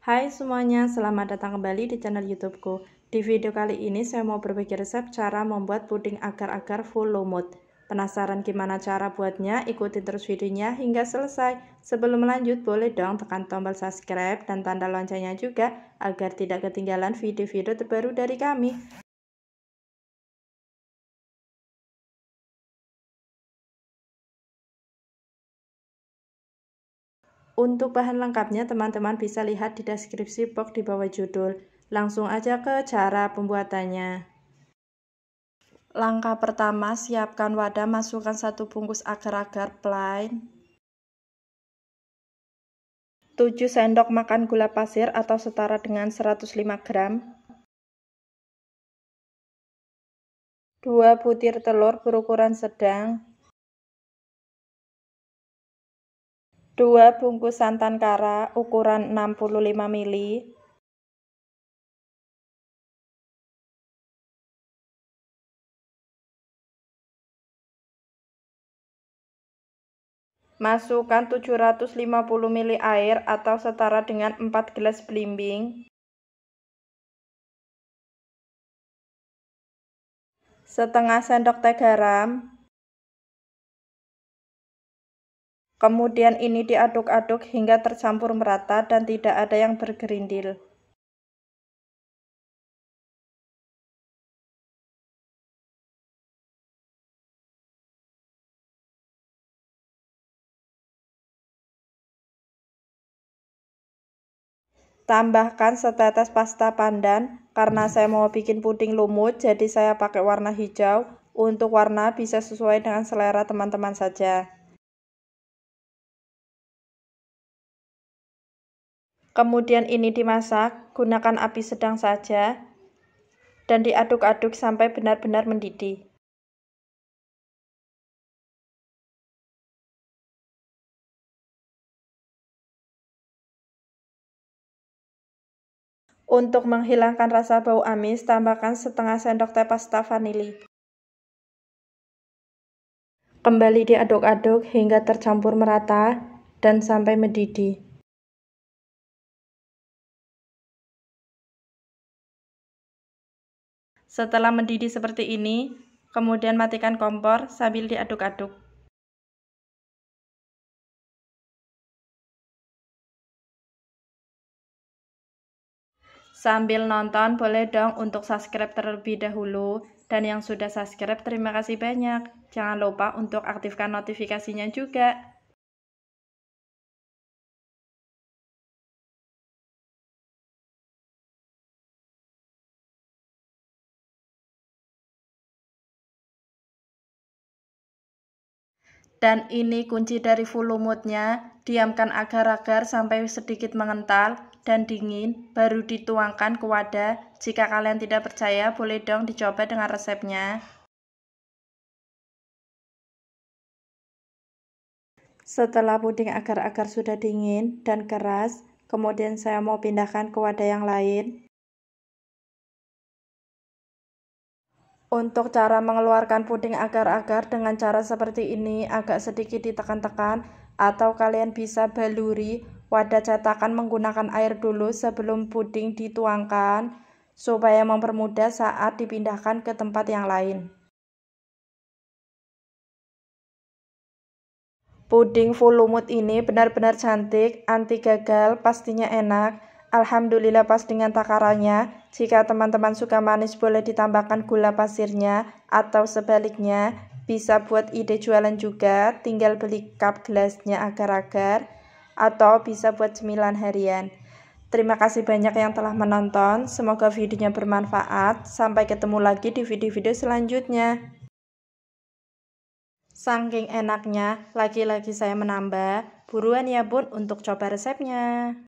Hai semuanya, selamat datang kembali di channel YouTubeku. Di video kali ini saya mau berbagi resep cara membuat puding agar-agar full lumut. Penasaran gimana cara buatnya? Ikuti terus videonya hingga selesai. Sebelum lanjut, boleh dong tekan tombol subscribe dan tanda loncengnya juga agar tidak ketinggalan video-video terbaru dari kami. Untuk bahan lengkapnya, teman-teman bisa lihat di deskripsi box di bawah judul. Langsung aja ke cara pembuatannya. Langkah pertama, siapkan wadah, masukkan satu bungkus agar-agar plain, 7 sendok makan gula pasir atau setara dengan 105 gram, 2 butir telur berukuran sedang, 2 bungkus santan kara ukuran 65 ml Masukkan 750 ml air atau setara dengan 4 gelas belimbing. Setengah sendok teh garam. Kemudian ini diaduk-aduk hingga tercampur merata dan tidak ada yang bergerindil. Tambahkan setetes pasta pandan, karena saya mau bikin puding lumut, jadi saya pakai warna hijau. Untuk warna bisa sesuai dengan selera teman-teman saja. Kemudian ini dimasak, gunakan api sedang saja, dan diaduk-aduk sampai benar-benar mendidih. Untuk menghilangkan rasa bau amis, tambahkan setengah sendok teh pasta vanili. Kembali diaduk-aduk hingga tercampur merata dan sampai mendidih. Setelah mendidih seperti ini, kemudian matikan kompor sambil diaduk-aduk. Sambil nonton, boleh dong untuk subscribe terlebih dahulu. Dan yang sudah subscribe, terima kasih banyak. Jangan lupa untuk aktifkan notifikasinya juga. Dan ini kunci dari full lumutnya. diamkan agar-agar sampai sedikit mengental dan dingin, baru dituangkan ke wadah. Jika kalian tidak percaya, boleh dong dicoba dengan resepnya. Setelah puding agar-agar sudah dingin dan keras, kemudian saya mau pindahkan ke wadah yang lain. Untuk cara mengeluarkan puding agar-agar dengan cara seperti ini agak sedikit ditekan-tekan atau kalian bisa baluri wadah cetakan menggunakan air dulu sebelum puding dituangkan supaya mempermudah saat dipindahkan ke tempat yang lain. Puding full lumut ini benar-benar cantik, anti gagal, pastinya enak. Alhamdulillah pas dengan takarannya. Jika teman-teman suka manis boleh ditambahkan gula pasirnya atau sebaliknya. Bisa buat ide jualan juga, tinggal beli cup gelasnya agar-agar atau bisa buat cemilan harian. Terima kasih banyak yang telah menonton. Semoga videonya bermanfaat. Sampai ketemu lagi di video-video selanjutnya. Saking enaknya, lagi-lagi saya menambah. Buruan ya bun untuk coba resepnya.